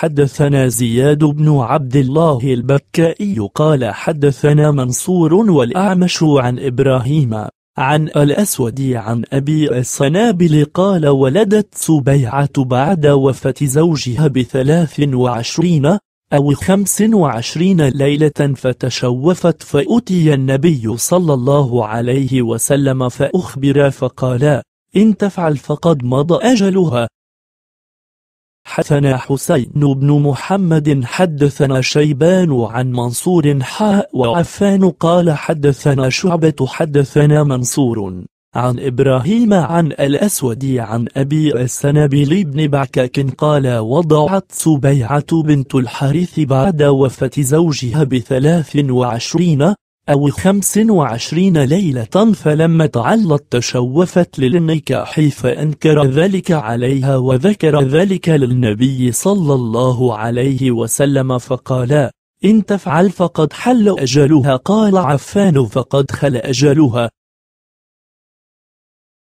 حدثنا زياد بن عبد الله البكائي قال حدثنا منصور والأعمش عن إبراهيم عن الأسود عن أبي الصنابل قال ولدت سبيعة بعد وفاة زوجها بثلاث وعشرين أو خمس وعشرين ليلة فتشوفت فأتي النبي صلى الله عليه وسلم فأخبر فقال إن تفعل فقد مضى أجلها حدثنا حسين بن محمد حدثنا شيبان عن منصور حاء وعفان قال حدثنا شعبة حدثنا منصور عن إبراهيم عن الأسود عن أبي السنابل بن بعكاك قال وضعت سبيعة بنت الحارث بعد وفاة زوجها بثلاث وعشرين أو خمس وعشرين ليلة فلما تعلت تشوفت للنكاح فأنكر ذلك عليها وذكر ذلك للنبي صلى الله عليه وسلم فقال إن تفعل فقد حل أجلها قال عفان فقد خل أجلها